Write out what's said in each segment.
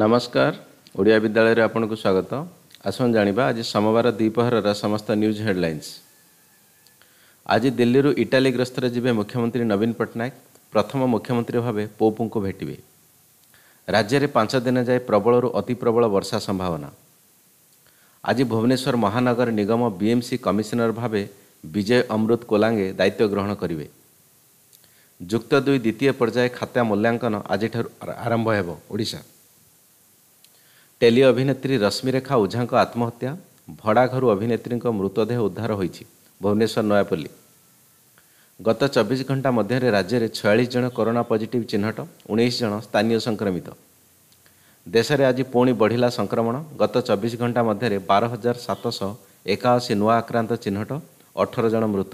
ନମସ୍କାର ଓଡ଼ିଆ ବିଦ୍ୟାଳୟରେ ଆପଣଙ୍କୁ ସ୍ୱାଗତ ଆସନ୍ତୁ ଜାଣିବା ଆଜି ସୋମବାର ଦ୍ୱିପହରର ସମସ୍ତ ନ୍ୟୁଜ୍ ହେଡ଼ଲାଇନ୍ସ ଆଜି ଦିଲ୍ଲୀରୁ ଇଟାଲୀ ଗ୍ରସ୍ତରେ ଯିବେ ମୁଖ୍ୟମନ୍ତ୍ରୀ ନବୀନ ପଟ୍ଟନାୟକ ପ୍ରଥମ ମୁଖ୍ୟମନ୍ତ୍ରୀ ଭାବେ ପୋପୁଙ୍କୁ ଭେଟିବେ ରାଜ୍ୟରେ ପାଞ୍ଚ ଦିନ ଯାଏ ପ୍ରବଳରୁ ଅତି ପ୍ରବଳ ବର୍ଷା ସମ୍ଭାବନା ଆଜି ଭୁବନେଶ୍ୱର ମହାନଗର ନିଗମ ବିଏମ୍ସି କମିଶନର ଭାବେ ବିଜୟ ଅମୃତ କୋଲାଙ୍ଗେ ଦାୟିତ୍ୱ ଗ୍ରହଣ କରିବେ ଯୁକ୍ତ ଦୁଇ ଦ୍ୱିତୀୟ ପର୍ଯ୍ୟାୟ ଖାତା ମୂଲ୍ୟାଙ୍କନ ଆଜିଠାରୁ ଆରମ୍ଭ ହେବ ଓଡ଼ିଶା ଟେଲି ଅଭିନେତ୍ରୀ ରଶ୍ମିରେଖା ଓଝାଙ୍କ ଆତ୍ମହତ୍ୟା ଭଡ଼ାଘରୁ ଅଭିନେତ୍ରୀଙ୍କ ମୃତଦେହ ଉଦ୍ଧାର ହୋଇଛି ଭୁବନେଶ୍ୱର ନୟାପଲ୍ଲୀ ଗତ ଚବିଶ ଘଣ୍ଟା ମଧ୍ୟରେ ରାଜ୍ୟରେ ଛୟାଳିଶ ଜଣ କରୋନା ପଜିଟିଭ୍ ଚିହ୍ନଟ ଉଣେଇଶ ଜଣ ସ୍ଥାନୀୟ ସଂକ୍ରମିତ ଦେଶରେ ଆଜି ପୁଣି ବଢ଼ିଲା ସଂକ୍ରମଣ ଗତ ଚବିଶ ଘଣ୍ଟା ମଧ୍ୟରେ ବାର ହଜାର ସାତଶହ ଏକାଅଶୀ ନୂଆ ଆକ୍ରାନ୍ତ ଚିହ୍ନଟ ଅଠର ଜଣ ମୃତ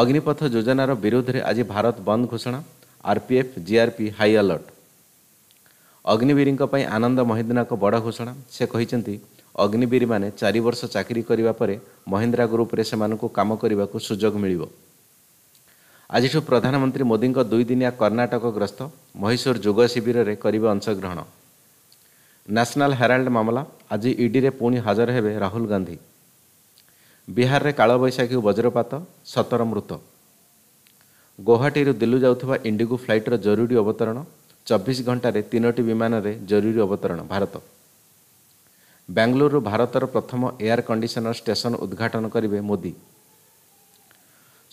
ଅଗ୍ନିପଥ ଯୋଜନାର ବିରୁଦ୍ଧରେ ଆଜି ଭାରତ ବନ୍ଦ ଘୋଷଣା ଆର୍ପିଏଫ୍ ଜିଆର୍ପି ହାଇଆଲର୍ଟ ଅଗ୍ନିବୀରଙ୍କ ପାଇଁ ଆନନ୍ଦ ମହିନ୍ଦ୍ରାଙ୍କ ବଡ଼ ଘୋଷଣା ସେ କହିଛନ୍ତି ଅଗ୍ନିବୀରମାନେ ଚାରି ବର୍ଷ ଚାକିରି କରିବା ପରେ ମହିନ୍ଦ୍ରା ଗ୍ରୁପ୍ରେ ସେମାନଙ୍କୁ କାମ କରିବାକୁ ସୁଯୋଗ ମିଳିବ ଆଜିଠୁ ପ୍ରଧାନମନ୍ତ୍ରୀ ମୋଦିଙ୍କ ଦୁଇଦିନିଆ କର୍ଣ୍ଣାଟକ ଗ୍ରସ୍ତ ମହୀଶୂର ଯୋଗ ଶିବିରରେ କରିବେ ଅଂଶଗ୍ରହଣ ନ୍ୟାସନାଲ୍ ହେରାଲ୍ଡ ମାମଲା ଆଜି ଇଡିରେ ପୁଣି ହାଜର ହେବେ ରାହୁଲ ଗାନ୍ଧୀ ବିହାରରେ କାଳବୈଶାଖୀ ବଜ୍ରପାତ ସତର ମୃତ ଗୌହାଟୀରୁ ଦିଲ୍ଲୀ ଯାଉଥିବା ଇଣ୍ଡିଗୋ ଫ୍ଲାଇଟ୍ର ଜରୁରୀ ଅବତରଣ ଚବିଶ ଘଣ୍ଟାରେ ତିନୋଟି ବିମାନରେ ଜରୁରୀ ଅବତରଣ ଭାରତ ବାଙ୍ଗାଲୋରରୁ ଭାରତର ପ୍ରଥମ ଏୟାର କଣ୍ଡିସନର ଷ୍ଟେସନ ଉଦ୍ଘାଟନ କରିବେ ମୋଦି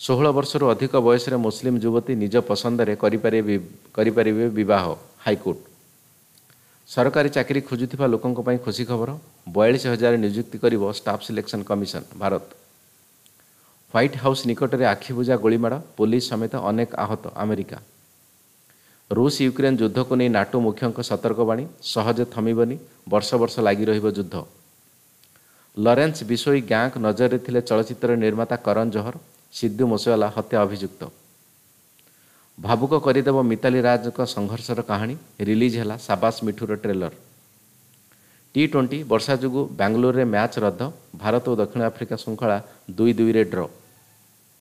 ଷୋହଳ ବର୍ଷରୁ ଅଧିକ ବୟସରେ ମୁସଲିମ ଯୁବତୀ ନିଜ ପସନ୍ଦରେ କରିପାରିବେ କରିପାରିବେ ବିବାହ ହାଇକୋର୍ଟ ସରକାରୀ ଚାକିରି ଖୋଜୁଥିବା ଲୋକଙ୍କ ପାଇଁ ଖୁସି ଖବର ବୟାଳିଶ ହଜାର ନିଯୁକ୍ତି କରିବ staff selection commission Bharat White House ନିକଟରେ ଆଖିବୁଜା ଗୁଳିମାଡ଼ ପୋଲିସ ସମେତ ଅନେକ ଆହତ ଆମେରିକା ରୁଷ ୟୁକ୍ରେନ୍ ଯୁଦ୍ଧକୁ ନେଇ ନାଟୋ ମୁଖ୍ୟଙ୍କ ସତର୍କବାଣୀ ସହଜେ ଥମିବନି ବର୍ଷ ବର୍ଷ ଲାଗି ରହିବ ଯୁଦ୍ଧ ଲରେନ୍ସ ବିଶୋଇ ଗାଁକୁ ନଜରରେ ଥିଲେ ଚଳଚ୍ଚିତ୍ର ନିର୍ମାତା କରଣ ଜୋହର ସିଦ୍ଧୁ ମୋସୱାଲା ହତ୍ୟା ଅଭିଯୁକ୍ତ ଭାବୁକ କରିଦେବ ମିତାଲି ରାଜଙ୍କ ସଂଘର୍ଷର କାହାଣୀ ରିଲିଜ୍ ହେଲା ସାବାସ ମିଠୁର ଟ୍ରେଲର ଟି ଟ୍ୱେଣ୍ଟି ବର୍ଷା ଯୋଗୁଁ ବାଙ୍ଗାଲୋରରେ ମ୍ୟାଚ୍ ରଦ୍ଦ ଭାରତ ଓ ଦକ୍ଷିଣ ଆଫ୍ରିକା ଶୃଙ୍ଖଳା ଦୁଇ ଦୁଇରେ ଡ୍ର